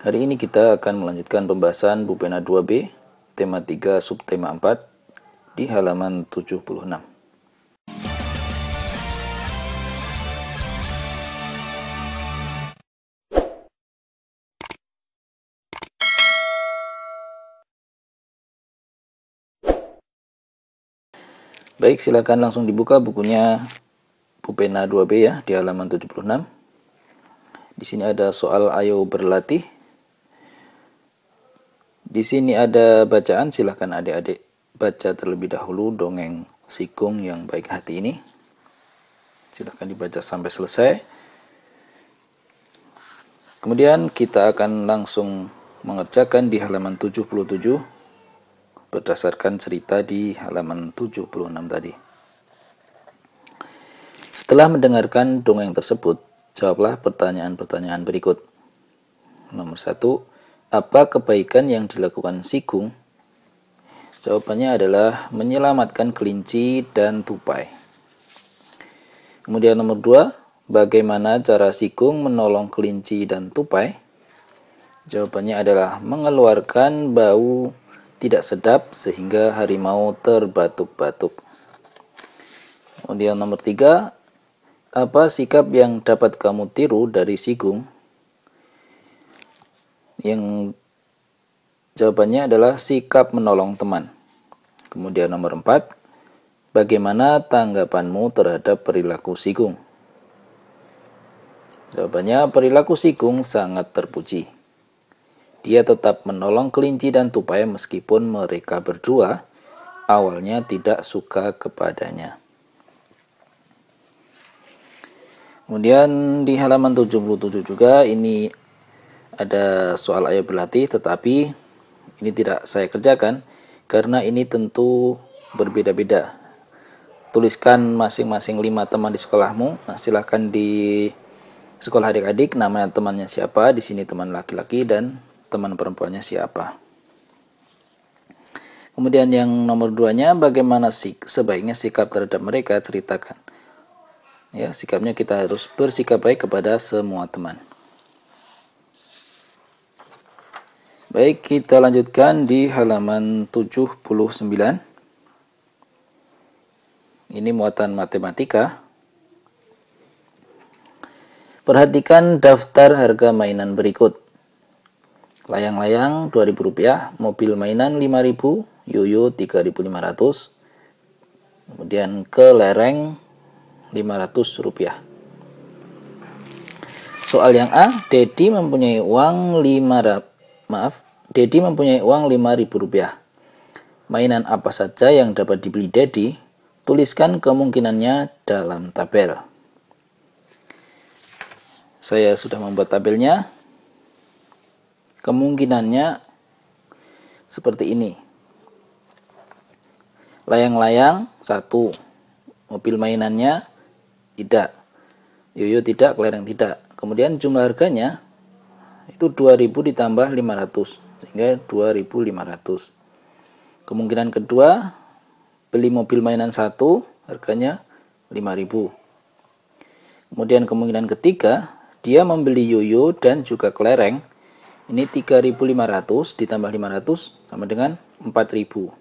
Hari ini kita akan melanjutkan pembahasan Bupena 2B, tema 3, subtema 4, di halaman 76. Baik, silakan langsung dibuka bukunya Bupena 2B ya, di halaman 76. Di sini ada soal ayo berlatih, di sini ada bacaan, silahkan adik-adik baca terlebih dahulu dongeng Sikung yang baik hati ini. Silahkan dibaca sampai selesai. Kemudian kita akan langsung mengerjakan di halaman 77 berdasarkan cerita di halaman 76 tadi. Setelah mendengarkan dongeng tersebut, jawablah pertanyaan-pertanyaan berikut. Nomor 1. Apa kebaikan yang dilakukan sikung? Jawabannya adalah menyelamatkan kelinci dan tupai. Kemudian nomor dua, bagaimana cara sikung menolong kelinci dan tupai? Jawabannya adalah mengeluarkan bau tidak sedap sehingga harimau terbatuk-batuk. Kemudian nomor tiga, apa sikap yang dapat kamu tiru dari sikung? yang jawabannya adalah sikap menolong teman. Kemudian nomor 4, bagaimana tanggapanmu terhadap perilaku Sigung? Jawabannya, perilaku Sigung sangat terpuji. Dia tetap menolong kelinci dan tupai meskipun mereka berdua awalnya tidak suka kepadanya. Kemudian di halaman 77 juga ini ada soal ayat berlatih tetapi ini tidak saya kerjakan karena ini tentu berbeda-beda. Tuliskan masing-masing lima teman di sekolahmu. Nah, silahkan di sekolah adik-adik namanya temannya siapa, di sini teman laki-laki dan teman perempuannya siapa. Kemudian yang nomor duanya bagaimana sik, sebaiknya sikap terhadap mereka ceritakan. Ya, sikapnya kita harus bersikap baik kepada semua teman. Baik, kita lanjutkan di halaman 79. Ini muatan matematika. Perhatikan daftar harga mainan berikut. Layang-layang Rp2.000, mobil mainan Rp5.000, yoyo Rp3.500, kemudian kelereng Rp500. Soal yang A, Dedi mempunyai uang 500 Maaf, Dedi mempunyai uang 5000 rupiah. Mainan apa saja yang dapat dibeli Dedi? Tuliskan kemungkinannya dalam tabel. Saya sudah membuat tabelnya. Kemungkinannya seperti ini. Layang-layang satu, mobil mainannya tidak, yoyo tidak, kelereng tidak. Kemudian jumlah harganya itu 2000 ditambah 500 sehingga 2500 kemungkinan kedua beli mobil mainan satu harganya 5000 kemudian kemungkinan ketiga dia membeli yoyo dan juga kelereng ini 3500 ditambah 500 sama dengan 4000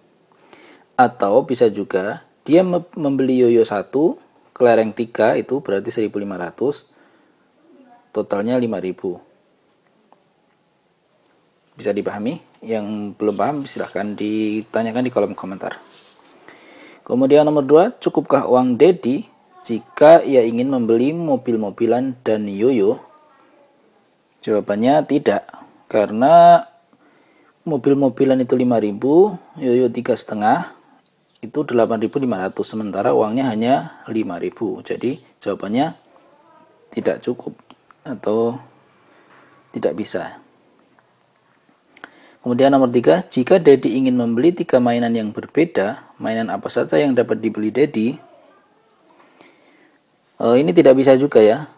atau bisa juga dia membeli yoyo satu kelereng 3 itu berarti 1500 totalnya 5000 bisa dipahami. Yang belum paham silahkan ditanyakan di kolom komentar. Kemudian nomor dua, cukupkah uang Dedi jika ia ingin membeli mobil-mobilan dan yoyo? Jawabannya tidak, karena mobil-mobilan itu 5000, yoyo tiga setengah, itu 8500 sementara uangnya hanya 5000 jadi jawabannya tidak cukup atau tidak bisa Kemudian nomor tiga, jika Dedi ingin membeli tiga mainan yang berbeda, mainan apa saja yang dapat dibeli Dedi? Oh, ini tidak bisa juga ya,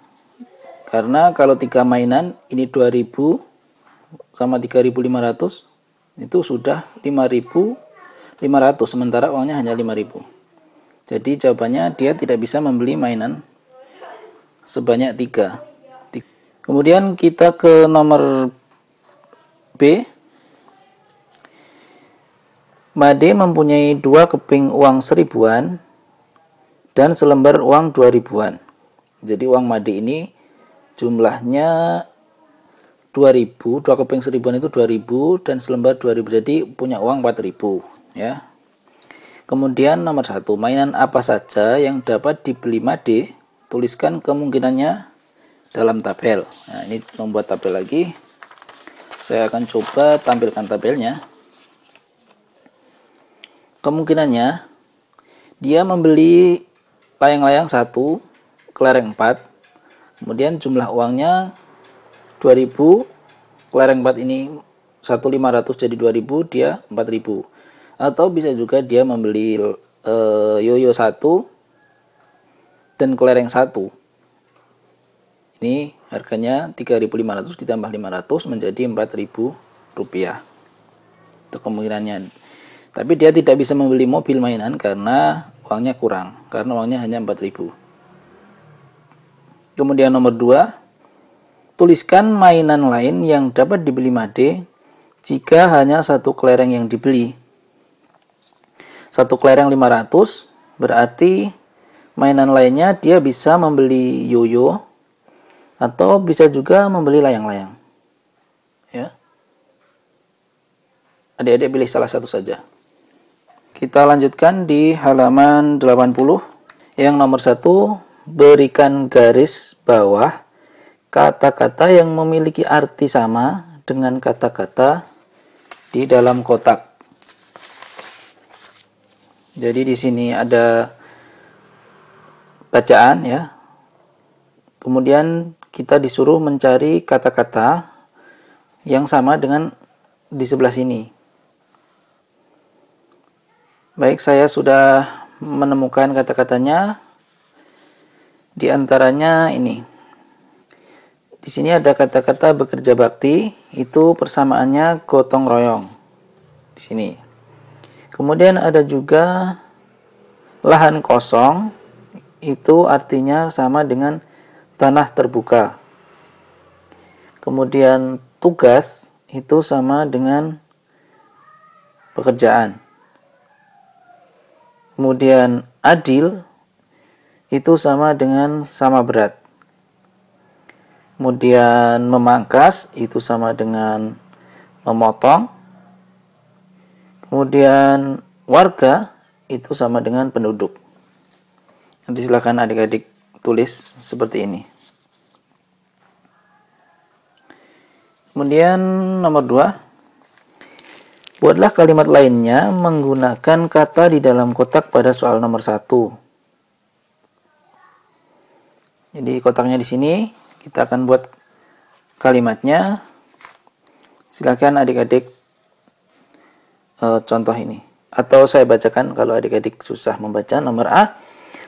karena kalau tiga mainan ini 2000 sama 3500 itu sudah 5500 sementara uangnya hanya 5000 jadi jawabannya dia tidak bisa membeli mainan sebanyak tiga kemudian kita ke nomor B Made mempunyai dua keping uang seribuan dan selembar uang dua ribuan. Jadi uang Made ini jumlahnya dua ribu, dua keping seribuan itu dua ribu dan selembar dua ribu Jadi punya uang 4000, ya. Kemudian nomor satu, mainan apa saja yang dapat dibeli Made? Tuliskan kemungkinannya dalam tabel. Nah, ini membuat tabel lagi. Saya akan coba tampilkan tabelnya kemungkinannya dia membeli layang-layang satu, kelereng 4. Kemudian jumlah uangnya 2000, kelereng 4 ini 1500 jadi 2000, dia 4000. Atau bisa juga dia membeli e, yoyo 1 dan kelereng 1. Ini harganya 3500 ditambah 500 menjadi 4000 rupiah. Itu kemungkinannya. Tapi dia tidak bisa membeli mobil mainan karena uangnya kurang, karena uangnya hanya 4000 Kemudian nomor 2, tuliskan mainan lain yang dapat dibeli Made jika hanya satu kelereng yang dibeli. Satu kelereng 500 berarti mainan lainnya dia bisa membeli yoyo atau bisa juga membeli layang-layang. Ya. Adik-adik pilih salah satu saja. Kita lanjutkan di halaman 80. Yang nomor satu, berikan garis bawah kata-kata yang memiliki arti sama dengan kata-kata di dalam kotak. Jadi di sini ada bacaan ya. Kemudian kita disuruh mencari kata-kata yang sama dengan di sebelah sini. Baik, saya sudah menemukan kata-katanya. Di antaranya ini. Di sini ada kata-kata bekerja bakti, itu persamaannya gotong royong. Di sini. Kemudian ada juga lahan kosong, itu artinya sama dengan tanah terbuka. Kemudian tugas itu sama dengan pekerjaan. Kemudian adil itu sama dengan sama berat. Kemudian memangkas itu sama dengan memotong. Kemudian warga itu sama dengan penduduk. Nanti silahkan adik-adik tulis seperti ini. Kemudian nomor dua Buatlah kalimat lainnya menggunakan kata di dalam kotak pada soal nomor 1. Jadi kotaknya di sini, kita akan buat kalimatnya. Silakan adik-adik e, contoh ini. Atau saya bacakan kalau adik-adik susah membaca. Nomor A,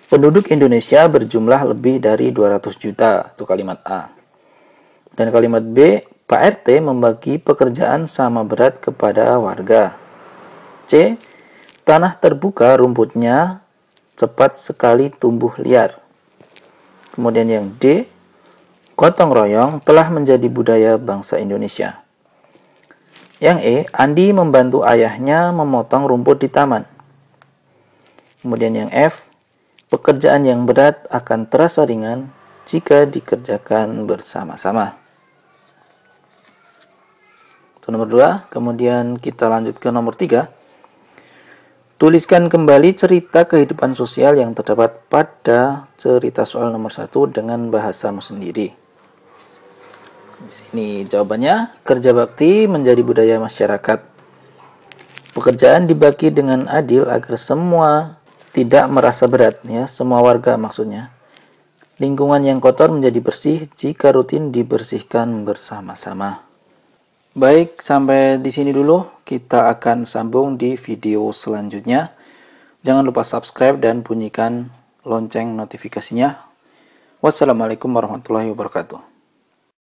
penduduk Indonesia berjumlah lebih dari 200 juta. Itu kalimat A. Dan kalimat B, Pak RT membagi pekerjaan sama berat kepada warga. C. Tanah terbuka rumputnya cepat sekali tumbuh liar. Kemudian yang D. Gotong royong telah menjadi budaya bangsa Indonesia. Yang E. Andi membantu ayahnya memotong rumput di taman. Kemudian yang F. Pekerjaan yang berat akan terasa ringan jika dikerjakan bersama-sama. Itu nomor 2. Kemudian kita lanjut ke nomor 3. Tuliskan kembali cerita kehidupan sosial yang terdapat pada cerita soal nomor satu dengan bahasamu sendiri. Di sini jawabannya, kerja bakti menjadi budaya masyarakat. Pekerjaan dibagi dengan adil agar semua tidak merasa berat ya, semua warga maksudnya. Lingkungan yang kotor menjadi bersih jika rutin dibersihkan bersama-sama. Baik, sampai di sini dulu. Kita akan sambung di video selanjutnya. Jangan lupa subscribe dan bunyikan lonceng notifikasinya. Wassalamualaikum warahmatullahi wabarakatuh.